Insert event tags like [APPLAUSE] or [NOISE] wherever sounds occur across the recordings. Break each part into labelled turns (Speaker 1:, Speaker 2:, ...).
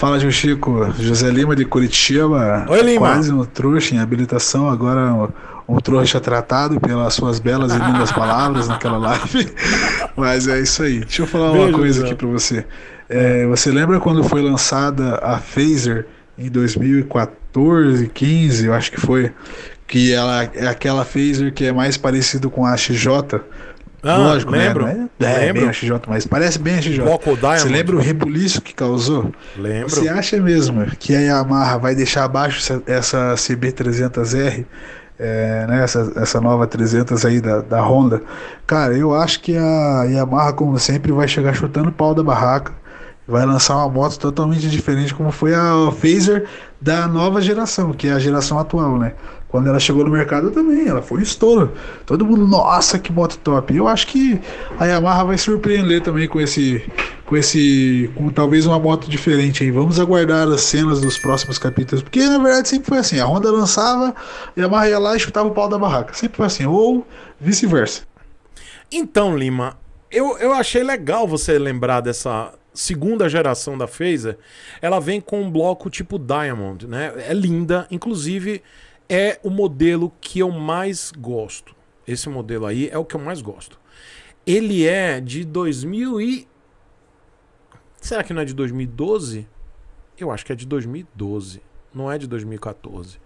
Speaker 1: Fala, Gil Chico. José Lima de Curitiba. Oi, Lima. Quase um trouxa em habilitação, agora um, trouxa tratado pelas suas belas e lindas palavras naquela live. [LAUGHS] Mas é isso aí. Deixa eu falar Beijo, uma coisa aqui para você. É, você lembra quando foi lançada a Phaser em 2014, 15, eu acho que foi, que ela é aquela phaser que é mais parecido com a XJ,
Speaker 2: ah, Lógico, né? lembro. Né? É, lembro. bem XJ,
Speaker 1: mas parece bem a XJ. Você lembra o rebuliço que causou? Lembro. Você acha mesmo que a Yamaha vai deixar abaixo essa, CB300R, é, né? essa, essa nova 300 aí da, da Honda? Cara, eu acho que a Yamaha, como sempre, vai chegar chutando o pau da barraca vai lançar uma moto totalmente diferente como foi a Phaser da nova geração, que é a geração atual, né? Quando ela chegou no mercado também, ela foi estouro. Todo mundo, nossa, que moto top. Eu acho que a Yamaha vai surpreender também com esse com esse com talvez uma moto diferente aí. Vamos aguardar as cenas dos próximos capítulos, porque na verdade sempre foi assim, a Honda
Speaker 2: lançava, a Yamaha ia lá e chutava o pau da barraca. Sempre foi assim, ou vice-versa. Então, Lima, eu, eu achei legal você lembrar dessa segunda geração da Phaser, ela vem com um bloco tipo Diamond, né? É linda, inclusive é o modelo que eu mais gosto. Esse modelo aí é o que eu mais gosto. Ele é de 2000 e Será que não é de 2012? Eu acho que é de 2012, não é de 2014.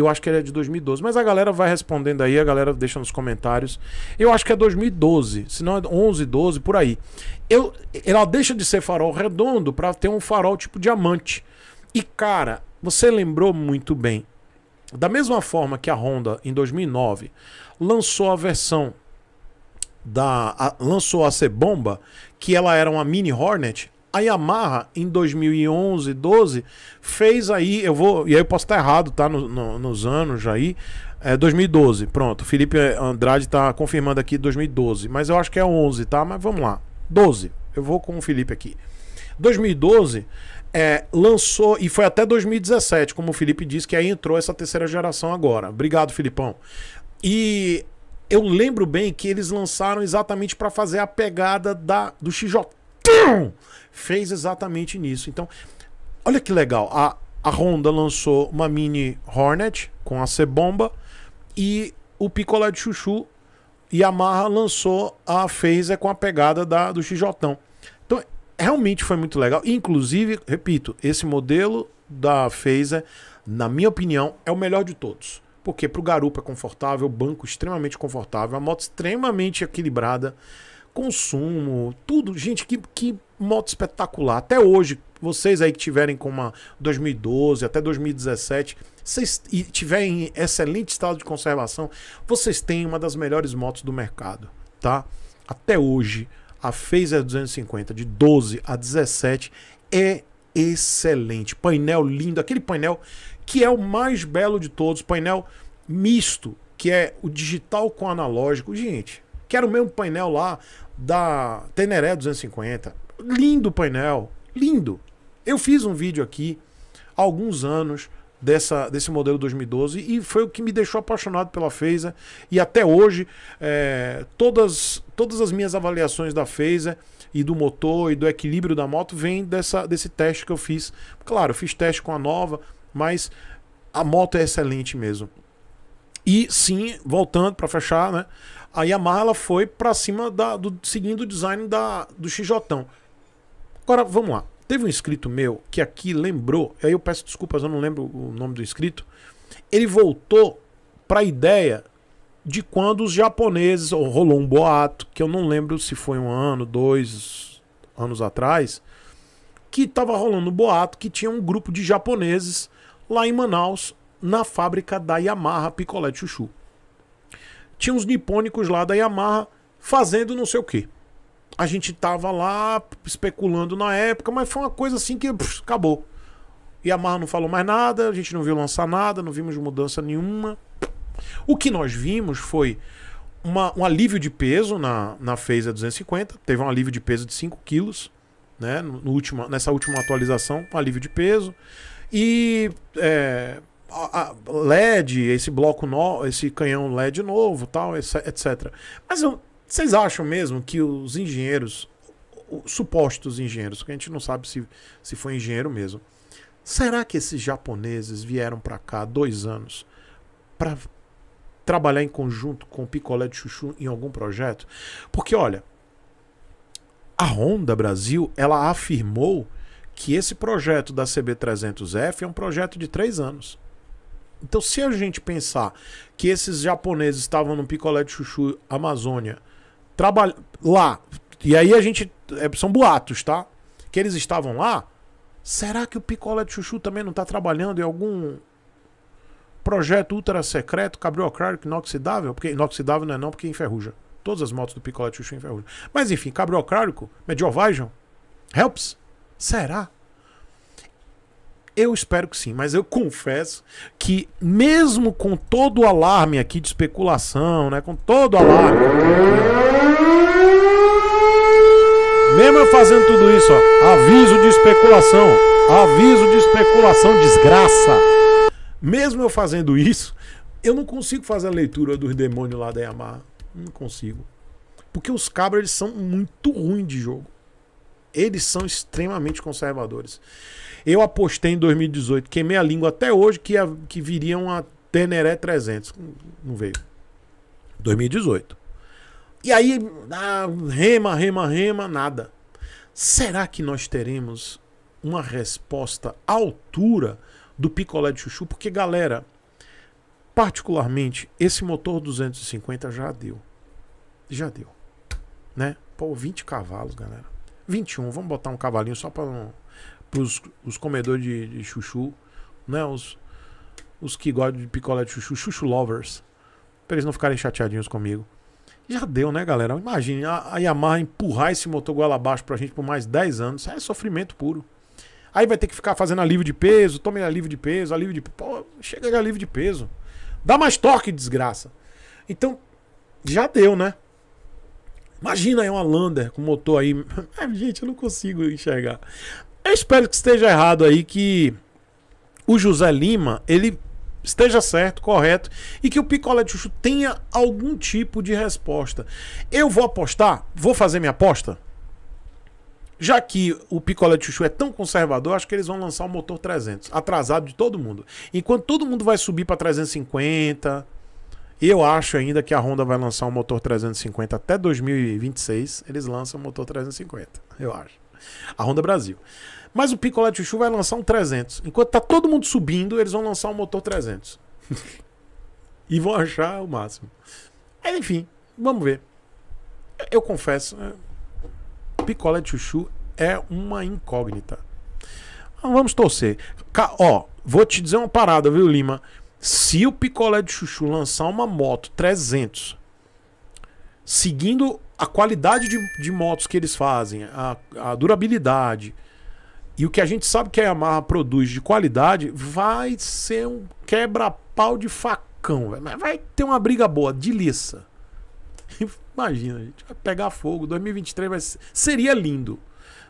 Speaker 2: Eu acho que ele é de 2012. Mas a galera vai respondendo aí, a galera deixa nos comentários. Eu acho que é 2012, se não é 11, 12, por aí. Eu, ela deixa de ser farol redondo para ter um farol tipo diamante. E cara, você lembrou muito bem. Da mesma forma que a Honda, em 2009, lançou a versão da. A, lançou a C-Bomba, que ela era uma Mini Hornet, a Yamaha, em 2011, 12, fez aí, eu vou, e aí eu posso estar errado, tá? No, no, nos anos aí, é 2012, pronto. Felipe Andrade tá confirmando aqui 2012, mas eu acho que é 11, tá? Mas vamos lá, 12. Eu vou com o Felipe aqui. 2012 é, lançou, e foi até 2017, como o Felipe disse, que aí entrou essa terceira geração agora. Obrigado, Filipão. E eu lembro bem que eles lançaram exatamente para fazer a pegada da, do XJ tum, fez exatamente nisso. Então, olha que legal. A, a Honda lançou uma mini Hornet com a C-bomba e o picolé de chuchu Yamaha lançou a Phaser com a pegada da, do Xijotão. Então, realmente foi muito legal. Inclusive, repito, esse modelo da Phaser, na minha opinião, é o melhor de todos. Porque para o garupa é confortável, banco extremamente confortável, a moto extremamente equilibrada consumo, tudo. Gente, que, que moto espetacular. Até hoje, vocês aí que tiverem com uma 2012 até 2017, vocês e tiverem excelente estado de conservação, vocês têm uma das melhores motos do mercado, tá? Até hoje, a Phaser 250 de 12 a 17 é excelente. Painel lindo, aquele painel que é o mais belo de todos, painel misto, que é o digital com o analógico. Gente, Quero o mesmo painel lá da Teneré 250. Lindo painel, lindo. Eu fiz um vídeo aqui há alguns anos dessa, desse modelo 2012 e foi o que me deixou apaixonado pela Phaser. E até hoje, é, todas, todas as minhas avaliações da Phaser e do motor e do equilíbrio da moto vêm dessa, desse teste que eu fiz. Claro, eu fiz teste com a nova, mas a moto é excelente mesmo. E sim, voltando para fechar, né? a Yamaha ela foi para cima da, do seguindo o design da, do Xijotão. Agora, vamos lá. Teve um inscrito meu que aqui lembrou, aí eu peço desculpas, eu não lembro o nome do inscrito. Ele voltou para a ideia de quando os japoneses, ou rolou um boato, que eu não lembro se foi um ano, dois anos atrás, que estava rolando um boato que tinha um grupo de japoneses lá em Manaus, na fábrica da Yamaha Picolé Chuchu tinha uns nipônicos lá da Yamaha fazendo não sei o quê. A gente tava lá especulando na época, mas foi uma coisa assim que pff, acabou. Yamaha não falou mais nada, a gente não viu lançar nada, não vimos mudança nenhuma. O que nós vimos foi uma, um alívio de peso na, na Phaser 250, teve um alívio de peso de 5 quilos, né? No, no última, nessa última atualização, um alívio de peso. E é, LED, esse bloco novo, esse canhão LED novo, tal, etc. Mas vocês acham mesmo que os engenheiros, os supostos engenheiros, que a gente não sabe se, se foi engenheiro mesmo, será que esses japoneses vieram para cá dois anos para trabalhar em conjunto com o Picolé de Chuchu em algum projeto? Porque olha, a Honda Brasil, ela afirmou que esse projeto da CB300F é um projeto de três anos. Então, se a gente pensar que esses japoneses estavam no picolé de chuchu Amazônia, lá, e aí a gente. É, são boatos, tá? Que eles estavam lá. Será que o picolé de chuchu também não está trabalhando em algum projeto ultra secreto, cabriocrático inoxidável? Porque inoxidável não é não, porque enferruja. Todas as motos do picolé de chuchu enferrujam. Mas enfim, cabriocrático, mediovagem, helps. Será? Eu espero que sim, mas eu confesso que mesmo com todo o alarme aqui de especulação, né, com todo o alarme, mesmo eu fazendo tudo isso, ó, aviso de especulação, aviso de especulação, desgraça. Mesmo eu fazendo isso, eu não consigo fazer a leitura dos demônios lá da Yamaha. Não consigo. Porque os cabras são muito ruins de jogo. Eles são extremamente conservadores. Eu apostei em 2018, queimei a língua até hoje que, ia, que viria uma Teneré 300. Não veio. 2018. E aí, ah, rema, rema, rema, nada. Será que nós teremos uma resposta à altura do picolé de chuchu? Porque, galera, particularmente, esse motor 250 já deu. Já deu. Né? Pô, 20 cavalos, galera. 21. Vamos botar um cavalinho só para os, os comedores de, de, chuchu, né? Os, os que gostam de picolé de chuchu, chuchu lovers. para eles não ficarem chateadinhos comigo. Já deu, né, galera? Imagine a, a Yamaha empurrar esse motor goela abaixo pra gente por mais 10 anos. É sofrimento puro. Aí vai ter que ficar fazendo alívio de peso, tome alívio de peso, alívio de. Pô, chega de alívio de peso. Dá mais torque, desgraça. Então, já deu, né? Imagina aí uma Lander com motor aí. [LAUGHS] Gente, eu não consigo enxergar. Eu espero que esteja errado aí que o José Lima, ele esteja certo, correto e que o picolé de chuchu tenha algum tipo de resposta. Eu vou apostar, vou fazer minha aposta. Já que o picolé de chuchu é tão conservador, acho que eles vão lançar o motor 300, atrasado de todo mundo. Enquanto todo mundo vai subir para 350, eu acho ainda que a Honda vai lançar um motor 350 até 2026. Eles lançam um motor 350, eu acho. A Honda Brasil. Mas o Picolé Chuchu vai lançar um 300. Enquanto tá todo mundo subindo, eles vão lançar um motor 300. [LAUGHS] e vão achar o máximo. Mas enfim, vamos ver. Eu confesso, é, Picolé Chuchu é uma incógnita. Vamos torcer. ó, vou te dizer uma parada, viu, Lima? Se o picolé de chuchu lançar uma moto 300, seguindo a qualidade de, de motos que eles fazem, a, a durabilidade e o que a gente sabe que a Yamaha produz de qualidade, vai ser um quebra-pau de facão, Vai ter uma briga boa, de liça. [LAUGHS] Imagina, gente. Vai pegar fogo. 2023 vai ser... seria lindo.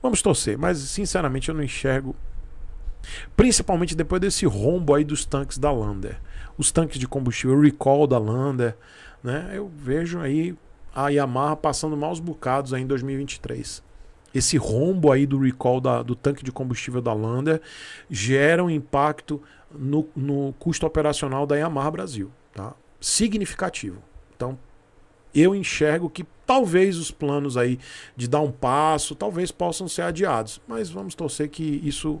Speaker 2: Vamos torcer, mas sinceramente eu não enxergo Principalmente depois desse rombo aí dos tanques da Lander. Os tanques de combustível, o recall da Lander, né? Eu vejo aí a Yamaha passando maus bocados aí em 2023. Esse rombo aí do recall da, do tanque de combustível da Lander gera um impacto no, no custo operacional da Yamaha Brasil, tá? Significativo. Então, eu enxergo que talvez os planos aí de dar um passo, talvez possam ser adiados, mas vamos torcer que isso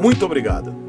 Speaker 2: Muito obrigado.